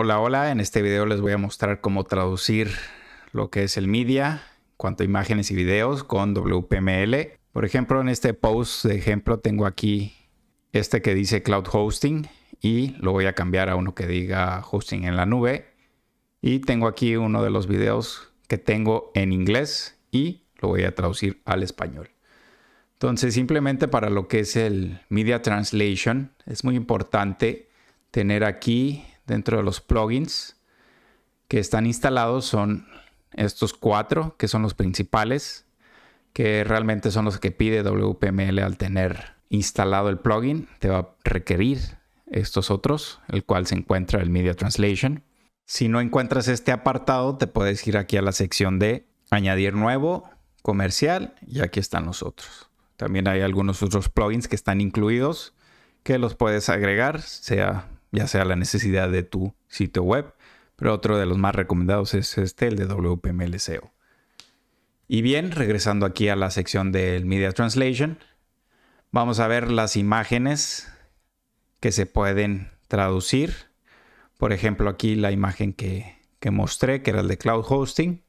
Hola, hola, en este video les voy a mostrar cómo traducir lo que es el media, cuanto a imágenes y videos con WPML. Por ejemplo, en este post de ejemplo tengo aquí este que dice Cloud Hosting y lo voy a cambiar a uno que diga Hosting en la nube. Y tengo aquí uno de los videos que tengo en inglés y lo voy a traducir al español. Entonces, simplemente para lo que es el Media Translation, es muy importante tener aquí dentro de los plugins que están instalados son estos cuatro, que son los principales, que realmente son los que pide WPML al tener instalado el plugin. Te va a requerir estos otros, el cual se encuentra el Media Translation. Si no encuentras este apartado, te puedes ir aquí a la sección de añadir nuevo, comercial, y aquí están los otros. También hay algunos otros plugins que están incluidos que los puedes agregar, sea ya sea la necesidad de tu sitio web, pero otro de los más recomendados es este, el de WPML SEO. Y bien, regresando aquí a la sección del Media Translation, vamos a ver las imágenes que se pueden traducir. Por ejemplo, aquí la imagen que, que mostré, que era el de Cloud Hosting.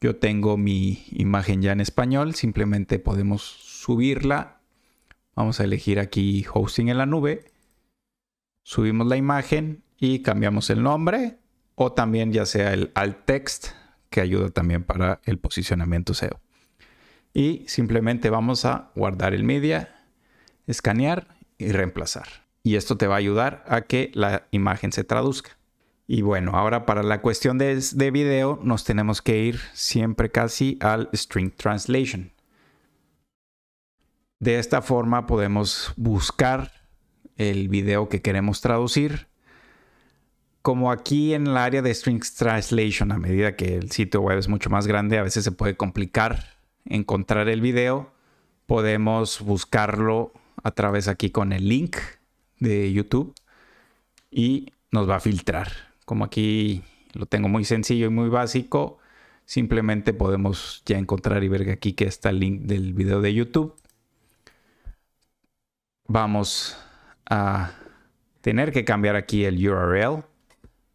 Yo tengo mi imagen ya en español, simplemente podemos subirla. Vamos a elegir aquí Hosting en la nube subimos la imagen y cambiamos el nombre o también ya sea el alt text que ayuda también para el posicionamiento SEO. Y simplemente vamos a guardar el media, escanear y reemplazar. Y esto te va a ayudar a que la imagen se traduzca. Y bueno, ahora para la cuestión de, de video nos tenemos que ir siempre casi al string translation. De esta forma podemos buscar el video que queremos traducir. Como aquí en el área de Strings Translation, a medida que el sitio web es mucho más grande, a veces se puede complicar encontrar el video. Podemos buscarlo a través aquí con el link de YouTube y nos va a filtrar. Como aquí lo tengo muy sencillo y muy básico, simplemente podemos ya encontrar y ver aquí que está el link del video de YouTube. Vamos a tener que cambiar aquí el URL.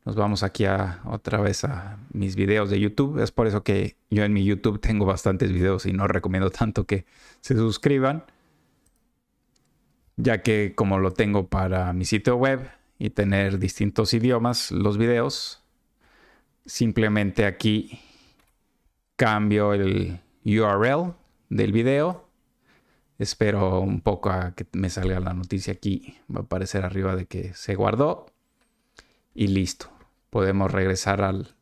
Nos vamos aquí a otra vez a mis videos de YouTube. Es por eso que yo en mi YouTube tengo bastantes videos y no recomiendo tanto que se suscriban. Ya que como lo tengo para mi sitio web y tener distintos idiomas, los videos, simplemente aquí cambio el URL del video Espero un poco a que me salga la noticia aquí. Va a aparecer arriba de que se guardó. Y listo. Podemos regresar al,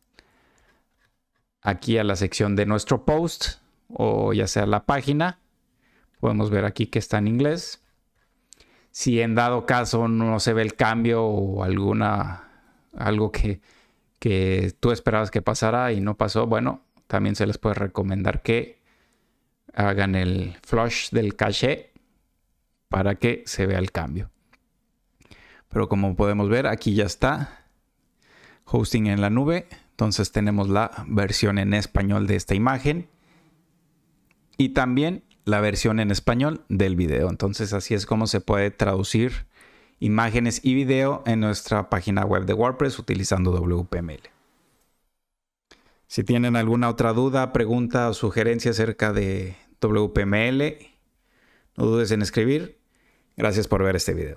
aquí a la sección de nuestro post o ya sea la página. Podemos ver aquí que está en inglés. Si en dado caso no se ve el cambio o alguna algo que tú esperabas que pasara y no pasó, bueno, también se les puede recomendar que hagan el flush del caché para que se vea el cambio. Pero como podemos ver, aquí ya está. Hosting en la nube. Entonces tenemos la versión en español de esta imagen. Y también la versión en español del video. Entonces así es como se puede traducir imágenes y video en nuestra página web de WordPress utilizando WPML. Si tienen alguna otra duda, pregunta o sugerencia acerca de, no dudes en escribir. Gracias por ver este video.